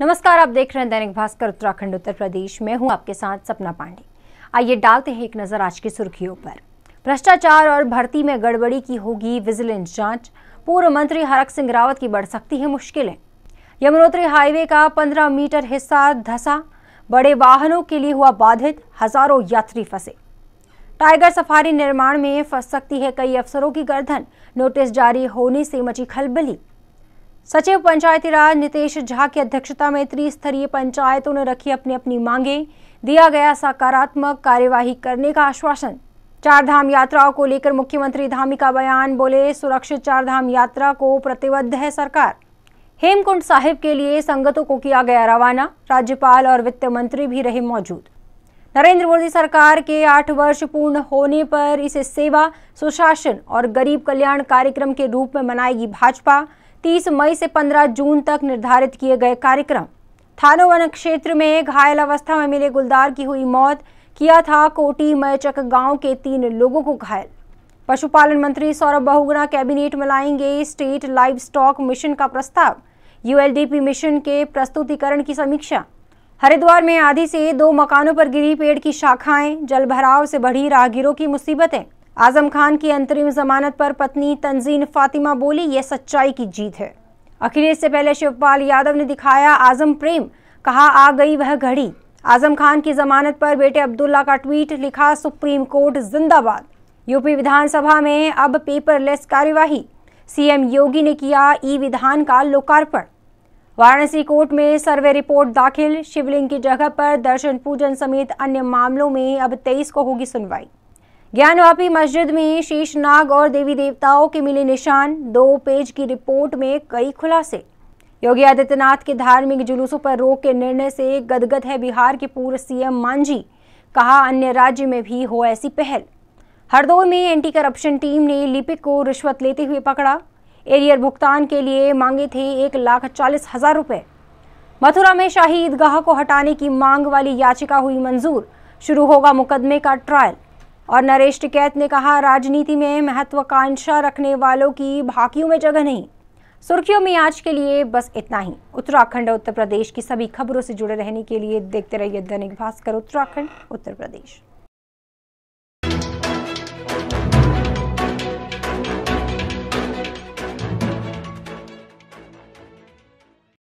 नमस्कार आप देख रहे हैं दैनिक भास्कर उत्तराखंड उत्तर प्रदेश में हूं आपके साथ सपना पांडे आइए डालते हैं एक नजर आज की सुर्खियों पर भ्रष्टाचार और भर्ती में गड़बड़ी की होगी विजिलेंस जांच पूर्व मंत्री हरक सिंह रावत की बढ़ सकती है मुश्किलें यमुनोत्री हाईवे का पंद्रह मीटर हिस्सा धसा बड़े वाहनों के लिए हुआ बाधित हजारों यात्री फंसे टाइगर सफारी निर्माण में फंस सकती है कई अफसरों की गर्दन नोटिस जारी होने से मची खलबली सचिव पंचायती राज नितेश झा की अध्यक्षता में त्रिस्तरीय पंचायतों ने रखी अपनी अपनी मांगे दिया गया सकारात्मक कार्यवाही करने का आश्वासन चार धाम यात्राओं को लेकर मुख्यमंत्री धामी का बयान बोले सुरक्षित चार धाम यात्रा को प्रतिबद्ध है सरकार हेमकुंड साहिब के लिए संगतों को किया गया रवाना राज्यपाल और वित्त मंत्री भी रहे मौजूद नरेंद्र मोदी सरकार के आठ वर्ष पूर्ण होने पर इसे सेवा सुशासन और गरीब कल्याण कार्यक्रम के रूप में मनाएगी भाजपा 30 मई से 15 जून तक निर्धारित किए गए कार्यक्रम थानो वन क्षेत्र में घायल अवस्था में मिले गुलदार की हुई मौत किया था कोटी मयचक गांव के तीन लोगों को घायल पशुपालन मंत्री सौरभ बहुगुणा कैबिनेट में लाएंगे स्टेट लाइव स्टॉक मिशन का प्रस्ताव यूएलडीपी मिशन के प्रस्तुतिकरण की समीक्षा हरिद्वार में आधी से दो मकानों पर गिरी पेड़ की शाखाएं भराव से बढ़ी राहगीरों की मुसीबतें आजम खान की अंतरिम जमानत पर पत्नी तंजीन फातिमा बोली यह सच्चाई की जीत है अखिलेश से पहले शिवपाल यादव ने दिखाया आजम प्रेम कहा आ गई वह घड़ी आजम खान की जमानत पर बेटे अब्दुल्ला का ट्वीट लिखा सुप्रीम कोर्ट जिंदाबाद यूपी विधानसभा में अब पेपरलेस कार्यवाही सीएम योगी ने किया ई विधान का लोकार्पण वाराणसी कोर्ट में सर्वे रिपोर्ट दाखिल शिवलिंग की जगह पर दर्शन पूजन समेत अन्य मामलों में अब तेईस को होगी सुनवाई ज्ञानवापी मस्जिद में शीशनाग और देवी देवताओं के मिले निशान दो पेज की रिपोर्ट में कई खुलासे योगी आदित्यनाथ के धार्मिक जुलूसों पर रोक के निर्णय से गदगद है बिहार के पूर्व सीएम मांझी कहा अन्य राज्य में भी हो ऐसी पहल हरदोई में एंटी करप्शन टीम ने लिपिक को रिश्वत लेते हुए पकड़ा एरियर भुगतान के लिए मांगे थे एक लाख चालीस हजार रुपए मथुरा में शाही ईदगाह को हटाने की मांग वाली याचिका हुई मंजूर शुरू होगा मुकदमे का ट्रायल और नरेश टिकैत ने कहा राजनीति में महत्वाकांक्षा रखने वालों की भाकियों में जगह नहीं सुर्खियों में आज के लिए बस इतना ही उत्तराखंड और उत्तर प्रदेश की सभी खबरों से जुड़े रहने के लिए देखते रहिए दैनिक भास्कर उत्तराखंड उत्तर प्रदेश